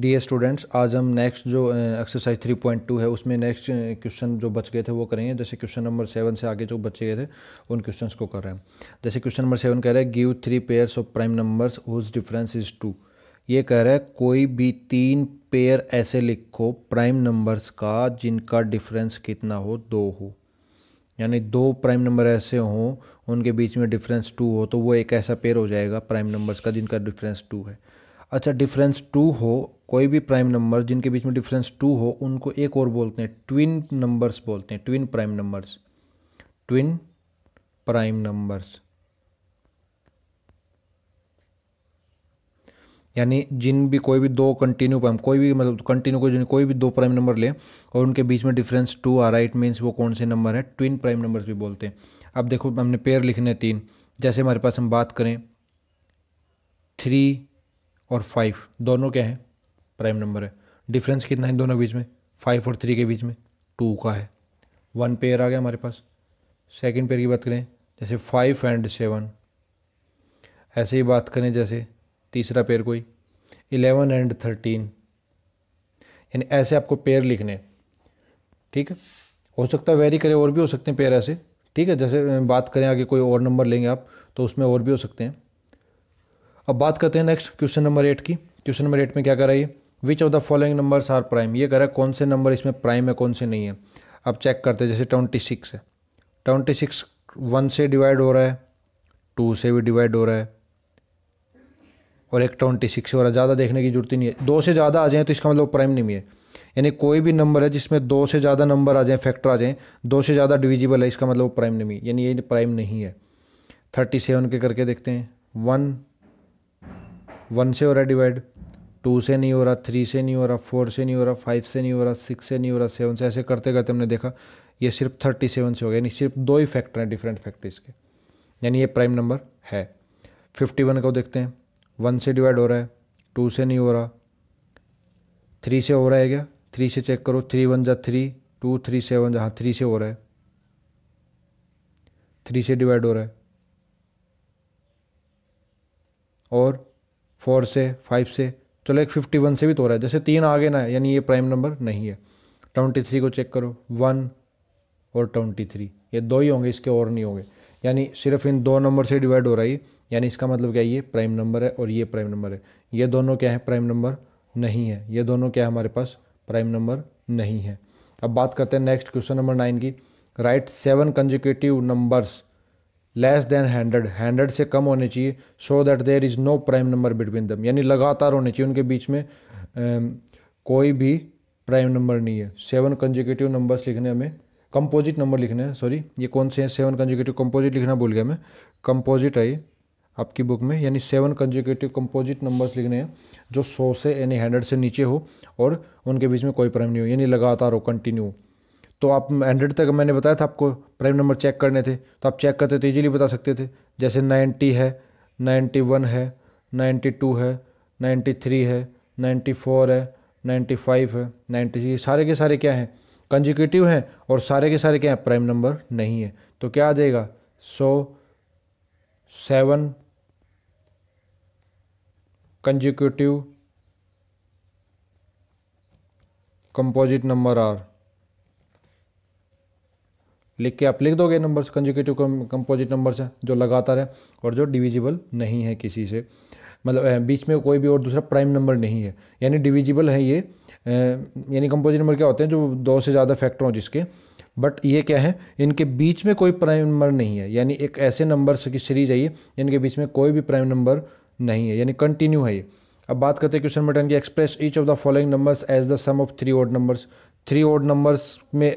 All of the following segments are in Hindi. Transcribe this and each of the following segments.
डी स्टूडेंट्स आज हम नेक्स्ट जो एक्सरसाइज थ्री पॉइंट टू है उसमें नेक्स्ट क्वेश्चन जो बच गए थे वो करेंगे जैसे क्वेश्चन नंबर सेवन से आगे जो बचे गए थे उन क्वेश्चंस को कर रहे हैं जैसे क्वेश्चन नंबर सेवन कह रहा है give three pairs of prime numbers whose difference is two ये कह रहा है कोई भी तीन पेयर ऐसे लिखो प्राइम नंबर्स का जिनका डिफरेंस कितना हो दो हो यानी दो प्राइम नंबर ऐसे हों उनके बीच में डिफरेंस टू हो तो वो एक ऐसा पेयर हो जाएगा प्राइम नंबर्स का जिनका डिफरेंस टू है अच्छा डिफरेंस टू हो कोई भी प्राइम नंबर जिनके बीच में डिफरेंस टू हो उनको एक और बोलते हैं ट्विन नंबर्स बोलते हैं twin prime numbers twin prime numbers यानी जिन भी कोई भी दो कंटिन्यू प्राइम कोई भी मतलब कंटिन्यू को कोई भी दो प्राइम नंबर ले और उनके बीच में डिफरेंस टू आ रहा है इट मीन्स वो कौन से नंबर है ट्विन प्राइम नंबर्स भी बोलते हैं अब देखो हमने पेयर लिखने हैं तीन जैसे हमारे पास हम बात करें थ्री और फाइव दोनों क्या हैं प्राइम नंबर है डिफरेंस कितना है दोनों बीच में फाइव और थ्री के बीच में टू का है वन पेयर आ गया हमारे पास सेकेंड पेयर की बात करें जैसे फाइव एंड सेवन ऐसे ही बात करें जैसे तीसरा पेयर कोई इलेवन एंड थर्टीन यानी ऐसे आपको पेयर लिखने ठीक है हो सकता है वेरी करें और भी हो सकते हैं पेयर ऐसे ठीक है जैसे बात करें आगे कोई और नंबर लेंगे आप तो उसमें और भी हो सकते हैं अब बात करते हैं नेक्स्ट क्वेश्चन नंबर एट की क्वेश्चन नंबर एट में क्या कर रहा है ये which of the following numbers are prime ये कह रहा है कौन से नंबर इसमें प्राइम है कौन से नहीं है अब चेक करते हैं जैसे ट्वेंटी सिक्स है ट्वेंटी सिक्स वन से डिवाइड हो रहा है टू से भी डिवाइड हो रहा है और एक ट्वेंटी सिक्स और ज़्यादा देखने की जरूरत ही नहीं है दो से ज़्यादा आ जाएँ तो इसका मतलब प्राइम नहीं है यानी कोई भी नंबर है जिसमें दो से ज़्यादा नंबर आ जाएँ फैक्टर आ जाएँ दो से ज़्यादा डिविजिबल है इसका मतलब प्राइम नहीं यानी ये प्राइम नहीं है थर्टी सेवन के करके देखते हैं वन वन से हो रहा है डिवाइड टू से नहीं हो रहा थ्री से नहीं हो रहा फोर से नहीं हो रहा फाइव से नहीं हो रहा सिक्स से नहीं हो रहा सेवन से ऐसे करते करते हमने देखा ये सिर्फ थर्टी सेवन से हो गया यानी सिर्फ दो ही फैक्टर हैं डिफरेंट फैक्टर इसके यानी ये प्राइम नंबर है फिफ्टी वन को देखते हैं वन से डिवाइड हो रहा है टू से नहीं हो रहा थ्री से हो रहा है क्या थ्री से चेक करो थ्री वन जा थ्री टू थ्री सेवन जहाँ थ्री से हो रहा है थ्री से डिवाइड हो रहा है और फोर से फाइव से चलो एक फिफ्टी वन से भी तो हो रहा है जैसे तीन आगे ना यानी ये प्राइम नंबर नहीं है ट्वेंटी थ्री को चेक करो वन और ट्वेंटी थ्री ये दो ही होंगे इसके और नहीं होंगे यानी सिर्फ इन दो नंबर से डिवाइड हो रहा है यानी इसका मतलब क्या ये प्राइम नंबर है और ये प्राइम नंबर है ये दोनों क्या है प्राइम नंबर नहीं है ये दोनों क्या है हमारे पास प्राइम नंबर नहीं है अब बात करते हैं नेक्स्ट क्वेश्चन नंबर नाइन की write seven consecutive numbers less than hundred hundred से कम होने चाहिए so that there is no prime number between them यानी लगातार होने चाहिए उनके बीच में कोई भी प्राइम नंबर नहीं है सेवन कंजिक्यूटिव नंबर्स लिखने में कंपोजिट नंबर लिखना है सॉरी ये कौन से हैं सेवन कंजुकेटिव कंपोजिट लिखना बोल गया मैं कंपोजिट है आपकी बुक में यानी सेवन कंजुकेटिव कंपोजिट नंबर्स लिखने हैं जो सौ से यानी हंड्रेड से नीचे हो और उनके बीच में कोई प्राइम नहीं हो यानी लगातार हो कंटिन्यू तो आप हंड्रेड तक मैंने बताया था आपको प्राइम नंबर चेक करने थे तो आप चेक करते तो ईजिली बता सकते थे जैसे नाइन्टी है नाइन्टी वन है नाइन्टी टू है नाइन्टी थ्री है नाइन्टी फोर है नाइन्टी फाइव है नाइन्टी सारे के सारे क्या हैं कंजिक्यूटिव हैं और सारे के सारे क्या हैं प्राइम नंबर नहीं है तो क्या आ जाएगा so seven consecutive composite number are लिख के आप लिख दोगे नंबर्स कंजिक्यूटिव कंपोजिट नंबर्स हैं जो लगातार है और जो डिविजिबल नहीं है किसी से मतलब बीच में कोई भी और दूसरा प्राइम नंबर नहीं है यानी डिविजिबल है ये यानी कंपोजिट नंबर क्या होते हैं जो दो से ज़्यादा फैक्टर हों जिसके बट ये क्या है इनके बीच में कोई प्राइम नंबर नहीं है यानी एक ऐसे नंबर की सीरीज है ये इनके बीच में कोई भी प्राइम नंबर नहीं है यानी कंटिन्यू है ये अब बात करते हैं क्वेश्चन नंबर टेन की express each of the following numbers as the sum of three odd numbers three odd numbers में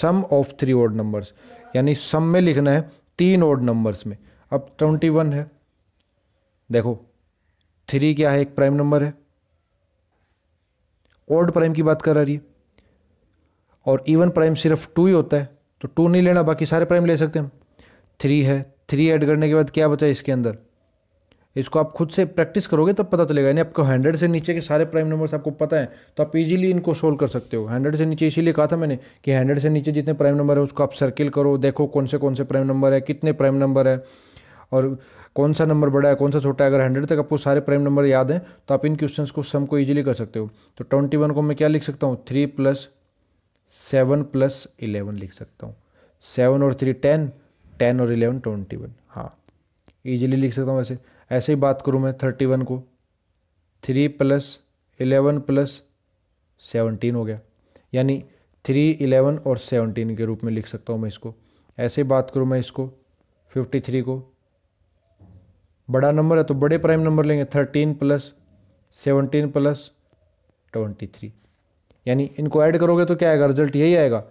sum of three odd numbers यानी सम में लिखना है तीन ओड नंबर्स में अब ट्वेंटी वन है देखो थ्री क्या है एक प्राइम नंबर है ओल्ड प्राइम की बात कर रही है और इवन प्राइम सिर्फ टू ही होता है तो टू नहीं लेना बाकी सारे प्राइम ले सकते हैं थ्री है थ्री ऐड करने के बाद क्या बचा इसके अंदर इसको आप खुद से प्रैक्टिस करोगे तब पता चलेगा यानी आपको हंड्रेड से नीचे के सारे प्राइम नंबर्स आपको पता है तो आप इजीली इनको सोल्व कर सकते हो हंड्रेड से नीचे इसीलिए कहा था मैंने कि हंड्रेड से नीचे जितने प्राइम नंबर है उसको आप सर्किल करो देखो कौन से कौन से प्राइम नंबर है कितने प्राइम नंबर है और कौन सा नंबर बड़ा है कौन सा छोटा है अगर हंड्रेड तक आपको सारे प्राइम नंबर याद हैं तो आप इन क्वेश्चन को सम को ईजिली कर सकते हो तो ट्वेंटी वन को मैं क्या लिख सकता हूँ three plus seven plus eleven लिख सकता हूँ सेवन और थ्री टेन टेन और इलेवन ट्वेंटी वन हाँ ईजिली लिख सकता हूँ वैसे ऐसे ही बात करूँ मैं थर्टी वन को three plus eleven plus seventeen हो गया यानी थ्री इलेवन और सेवनटीन के रूप में लिख सकता हूँ मैं इसको ऐसे ही बात करूँ मैं इसको फिफ्टी थ्री को बड़ा नंबर है तो बड़े प्राइम नंबर लेंगे thirteen plus seventeen plus twenty three यानी इनको ऐड करोगे तो क्या आएगा रिजल्ट यही आएगा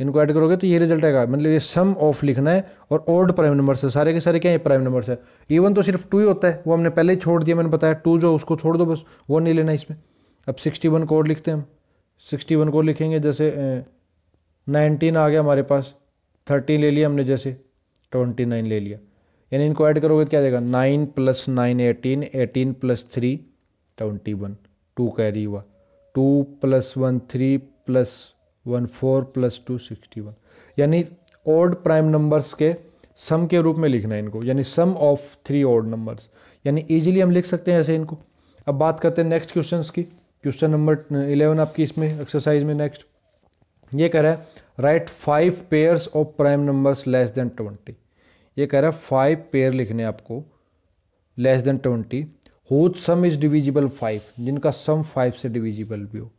इनको ऐड करोगे तो ये रिजल्ट आएगा मतलब ये सम ऑफ लिखना है और ओड प्राइम नंबर से सारे के सारे क्या है प्राइम नंबर से इवन तो सिर्फ टू ही होता है वो हमने पहले ही छोड़ दिया मैंने बताया टू जो उसको छोड़ दो बस वो नहीं लेना इसमें अब सिक्सटी वन कोड लिखते हैं हम सिक्सटी वन कोड लिखेंगे जैसे नाइनटीन आ गया हमारे पास थर्टीन ले लिया हमने जैसे ट्वेंटी नाइन ले लिया यानी इनको ऐड करोगे तो क्या जाएगा nine plus nine eighteen eighteen plus three twenty one two carry हुआ two plus one three plus one four plus two sixty one यानी ओड प्राइम नंबर्स के सम के रूप में लिखना है इनको यानी sum of three odd numbers यानी इजीली हम लिख सकते हैं ऐसे इनको अब बात करते हैं नेक्स्ट क्वेश्चंस की क्वेश्चन नंबर इलेवन आपकी इसमें एक्सरसाइज में नेक्स्ट ये कह रहा है write five pairs of prime numbers less than twenty ये कह रहा है फाइव पेयर लिखने आपको less than twenty whose sum is divisible five जिनका सम फाइव से डिविजिबल भी हो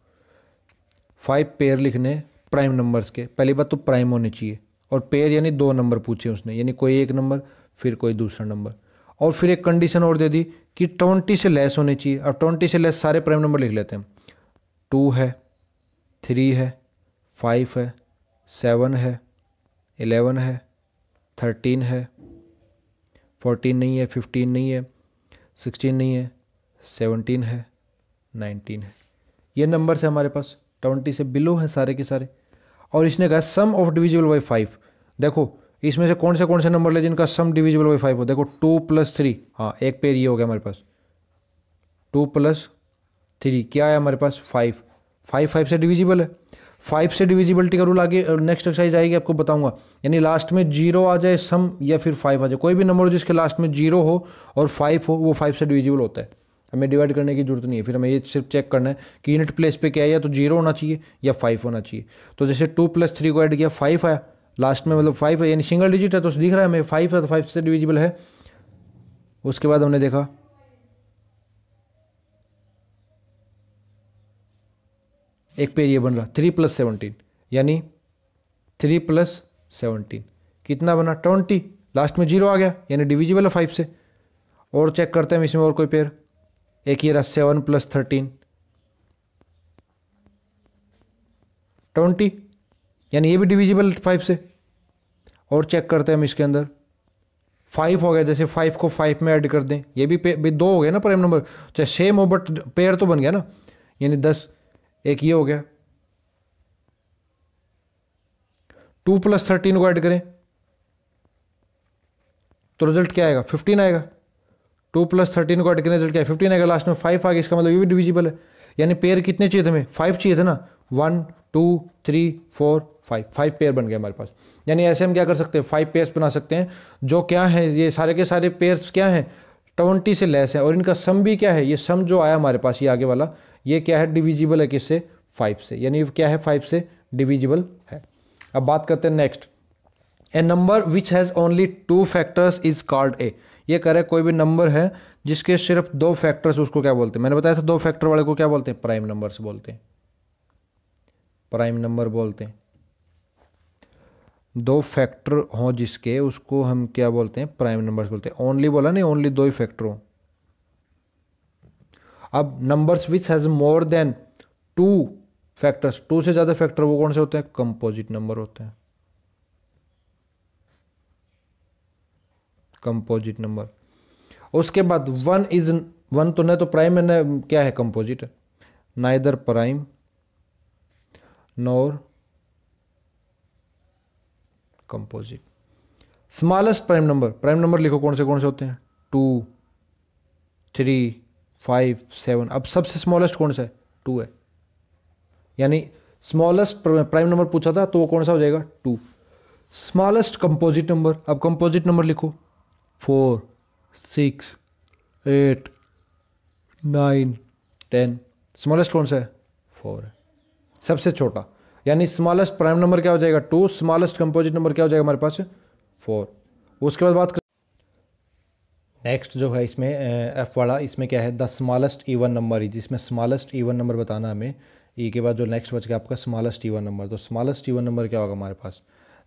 फाइव पेयर लिखने प्राइम नंबर्स के पहली बात तो प्राइम होने चाहिए और पेयर यानी दो नंबर पूछे उसने यानी कोई एक नंबर फिर कोई दूसरा नंबर और फिर एक कंडीशन और दे दी कि ट्वेंटी से लेस होने चाहिए और ट्वेंटी से लेस सारे प्राइम नंबर लिख लेते हैं टू है थ्री है फाइव है सेवन है एलेवन है थर्टीन है फोर्टीन नहीं है फिफ्टीन नहीं है सिक्सटीन नहीं है सेवनटीन है नाइनटीन है ये नंबर से हमारे पास ट्वेंटी से बिलो हैं सारे के सारे और इसने कहा sum of divisible by five देखो इसमें से कौन से कौन से नंबर ले जिनका सम डिविजिबल बाई फाइव हो देखो टू प्लस थ्री हाँ एक पेयर ये हो गया हमारे पास टू प्लस थ्री क्या है हमारे पास फाइव फाइव फाइव से डिविजिबल है फाइव से डिविजिबिलिटी का रूल आगे नेक्स्ट एक्सरसाइज आएगी आपको बताऊंगा यानी लास्ट में जीरो आ जाए सम या फिर फाइव आ जाए कोई भी नंबर हो जिसके लास्ट में जीरो हो और फाइव हो वो फाइव से डिविजिबल होता है हमें डिवाइड करने की जरूरत नहीं है फिर हमें ये सिर्फ चेक करना है कि यूनिट प्लेस पे क्या है या तो जीरो होना चाहिए या फाइव होना चाहिए तो जैसे टू प्लस थ्री को ऐड किया फाइव आया लास्ट में मतलब फाइव है यानी सिंगल डिजिट है तो दिख रहा है हमें फाइव है तो फाइव से डिविजिबल है उसके बाद हमने देखा एक पेयर ये बन रहा थ्री प्लस सेवनटीन यानी थ्री प्लस सेवनटीन कितना बना ट्वेंटी लास्ट में जीरो आ गया यानी डिविजिबल है फाइव से और चेक करते हैं इसमें और कोई पेयर एक ये रहा सेवन प्लस थर्टीन ट्वेंटी यानी ये भी डिविजिबल फाइव से और चेक करते हैं हम इसके अंदर फाइव हो गया जैसे फाइव को फाइव में ऐड कर दें ये भी पे भी दो हो गया ना प्राइम नंबर चाहे सेम हो बट पेयर तो बन गया ना यानी दस एक ये हो गया टू प्लस थर्टीन को ऐड करें तो रिजल्ट क्या आएगा फिफ्टीन आएगा टू प्लस थर्टीन को ऐड करें रिजल्ट क्या फिफ्टीन आएगा लास्ट में फाइव आ गया इसका मतलब ये भी डिविजिबल है यानी पेयर कितने चाहिए थे हमें फाइव चाहिए थे ना one two three four five five pair बन गए हमारे पास यानी ऐसे हम क्या कर सकते हैं फाइव पेयर्स बना सकते हैं जो क्या है ये सारे के सारे पेयर्स क्या हैं ट्वेंटी से लेस है और इनका सम भी क्या है ये सम जो आया हमारे पास ये आगे वाला ये क्या है डिविजिबल है किससे फाइव से यानी क्या है फाइव से डिविजिबल है अब बात करते हैं next a number which has only two factors is called a ये कह रहे कोई भी नंबर है जिसके सिर्फ दो फैक्टर्स उसको क्या बोलते हैं मैंने बताया था दो फैक्टर वाले को क्या बोलते हैं प्राइम नंबर्स बोलते हैं प्राइम नंबर बोलते हैं दो फैक्टर हों जिसके उसको हम क्या बोलते हैं प्राइम नंबर्स बोलते हैं ओनली बोला नहीं ओनली दो ही फैक्टर हों अब numbers which has more than two factors two से ज़्यादा फैक्टर वो कौन से होते हैं कंपोजिट नंबर होते हैं कंपोजिट नंबर उसके बाद वन इज वन तो न तो प्राइम है न क्या है composite neither prime nor composite smallest prime number prime number लिखो कौन से कौन से होते हैं टू थ्री फाइव सेवन अब सबसे स्मॉलेस्ट कौन सा है टू है यानी स्मॉलेस्ट प्राइम नंबर पूछा था तो वो कौन सा हो जाएगा टू स्मॉलेस्ट कंपोजिट नंबर अब कंपोजिट नंबर लिखो four six eight nine ten smallest कौन सा है फोर है सबसे छोटा यानी स्मॉलेस्ट प्राइम नंबर क्या हो जाएगा टू स्मॉलेस्ट कंपोजिट नंबर क्या हो जाएगा हमारे पास फोर उसके बाद बात नेक्स्ट जो है इसमें एफ़ वाला इसमें क्या है द स्मॉलेस्ट ईवन नंबर ही जिसमें स्मॉलेस्ट ईवन नंबर बताना हमें ई e के बाद जो नेक्स्ट बच गया आपका स्मॉलेस्ट ईवन नंबर तो स्मॉलेस्ट ईवन नंबर क्या होगा हमारे पास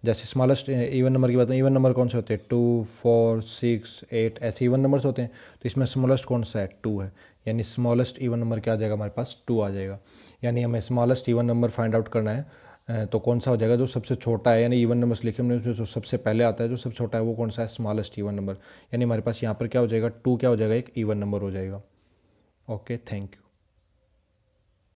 जैसे स्मॉलेस्ट इवन नंबर की बात इवन नंबर कौन से होते हैं टू फोर सिक्स एट ऐसे इवन नंबर्स होते हैं तो इसमें स्मॉलेस्ट कौन सा है टू है यानी स्मॉलेस्ट इवन नंबर क्या आ जाएगा हमारे पास टू आ जाएगा यानी हमें smallest even number find out करना है तो कौन सा हो जाएगा जो सबसे छोटा है यानी इवन नंबर्स लिखे हमने जो सबसे पहले आता है जो सबसे छोटा है वो कौन सा है स्मॉलेस्ट इवन नंबर यानी हमारे पास यहाँ पर क्या हो जाएगा टू क्या हो जाएगा एक इवन नंबर हो जाएगा ओके थैंक यू